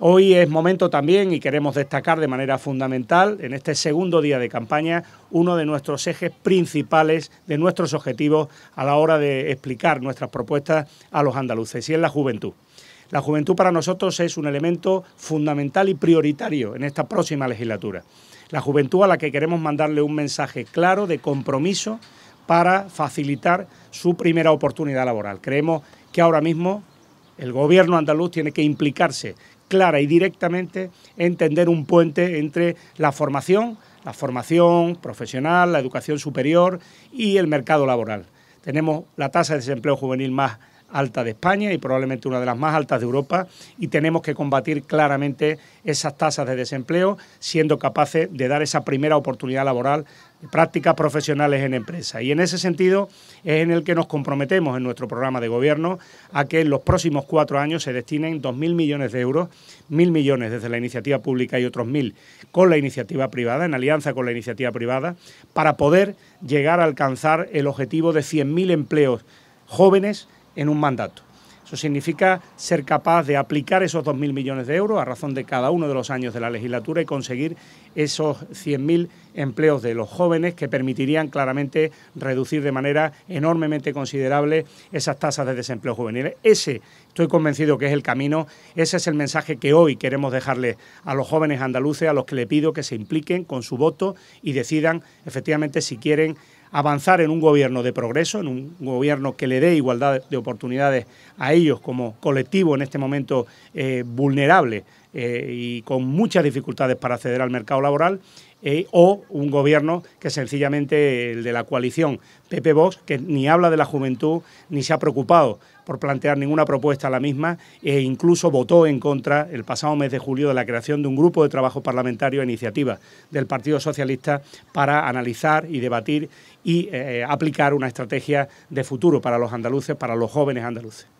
Hoy es momento también, y queremos destacar de manera fundamental, en este segundo día de campaña, uno de nuestros ejes principales, de nuestros objetivos a la hora de explicar nuestras propuestas a los andaluces, y es la juventud. La juventud para nosotros es un elemento fundamental y prioritario en esta próxima legislatura. La juventud a la que queremos mandarle un mensaje claro de compromiso para facilitar su primera oportunidad laboral. Creemos que ahora mismo el gobierno andaluz tiene que implicarse clara y directamente entender un puente entre la formación, la formación profesional, la educación superior y el mercado laboral. Tenemos la tasa de desempleo juvenil más alta de España y probablemente una de las más altas de Europa y tenemos que combatir claramente esas tasas de desempleo siendo capaces de dar esa primera oportunidad laboral prácticas profesionales en empresas. Y en ese sentido es en el que nos comprometemos en nuestro programa de gobierno a que en los próximos cuatro años se destinen 2.000 millones de euros, 1.000 millones desde la iniciativa pública y otros 1.000 con la iniciativa privada, en alianza con la iniciativa privada, para poder llegar a alcanzar el objetivo de 100.000 empleos jóvenes en un mandato. Eso significa ser capaz de aplicar esos 2.000 millones de euros a razón de cada uno de los años de la legislatura y conseguir esos 100.000 empleos de los jóvenes que permitirían claramente reducir de manera enormemente considerable esas tasas de desempleo juvenil. Ese, estoy convencido que es el camino, ese es el mensaje que hoy queremos dejarle a los jóvenes andaluces, a los que le pido que se impliquen con su voto y decidan efectivamente si quieren avanzar en un gobierno de progreso, en un gobierno que le dé igualdad de oportunidades a ellos como colectivo en este momento eh, vulnerable eh, y con muchas dificultades para acceder al mercado laboral, eh, o un gobierno que sencillamente el de la coalición PP Vox, que ni habla de la juventud, ni se ha preocupado por plantear ninguna propuesta a la misma e incluso votó en contra el pasado mes de julio de la creación de un grupo de trabajo parlamentario a e iniciativa del Partido Socialista para analizar y debatir y eh, aplicar una estrategia de futuro para los andaluces, para los jóvenes andaluces.